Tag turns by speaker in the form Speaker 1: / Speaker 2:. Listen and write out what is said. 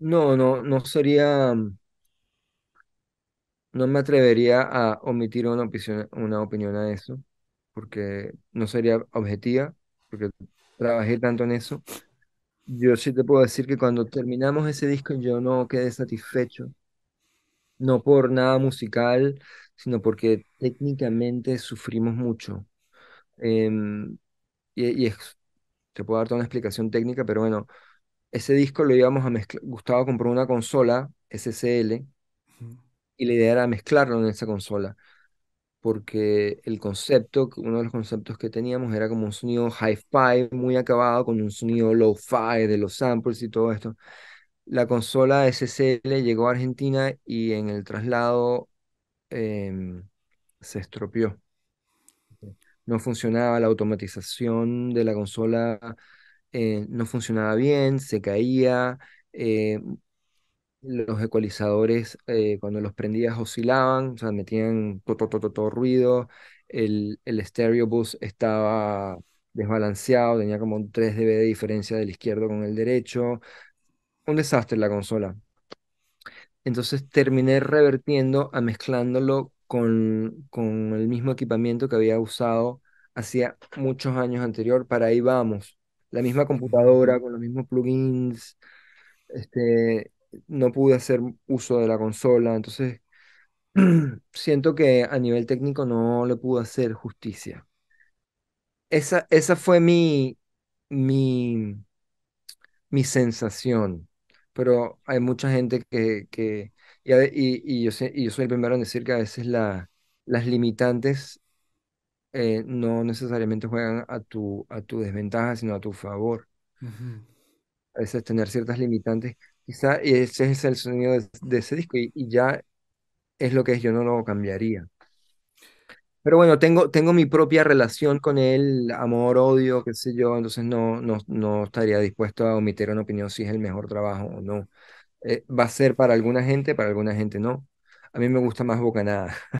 Speaker 1: No, no, no sería, mm, no me atrevería a omitir una opinión, una opinión a eso, porque no sería objetiva, porque trabajé tanto en eso. Yo sí te puedo decir que cuando terminamos ese disco yo no quedé satisfecho, no por nada musical, sino porque técnicamente sufrimos mucho. Em, y, te puedo dar toda una explicación técnica, pero bueno, ese disco lo íbamos a mezclar. Gustavo compró una consola SSL y la idea era mezclarlo en esa consola. Porque el concepto, uno de los conceptos que teníamos era como un sonido hi-fi muy acabado, con un sonido low-fi de los samples y todo esto. La consola SSL llegó a Argentina y en el traslado em, se estropeó. No funcionaba la automatización de la consola eh, no funcionaba bien, se caía, eh, los ecualizadores eh, cuando los prendías oscilaban, o sea, metían todo, ruido, el, el stereo bus estaba desbalanceado, tenía como un 3 dB de diferencia del izquierdo con el derecho, un desastre la consola. Entonces terminé revertiendo a mezclándolo con, con el mismo equipamiento que había usado hacía muchos años anterior, para ahí vamos la misma computadora, con los mismos plugins, este, no pude hacer uso de la consola, entonces siento que a nivel técnico no le pude hacer justicia. Esa, esa fue mi, mi, mi sensación, pero hay mucha gente que, y, yo yo soy el primero en decir que a veces las limitantes eh, no necesariamente juegan a tu, a tu desventaja, sino a tu favor. A veces tener ciertas limitantes, quizá, ese es el sonido de, ese disco, y, ya es lo que es, yo no lo cambiaría. Pero bueno, tengo, tengo mi propia relación con él, amor, odio, qué sé yo, entonces no, no, no estaría dispuesto a omitir una opinión si es el mejor trabajo o no. Eh, va a ser para alguna gente, para alguna gente no. A mí me gusta más Bocanada.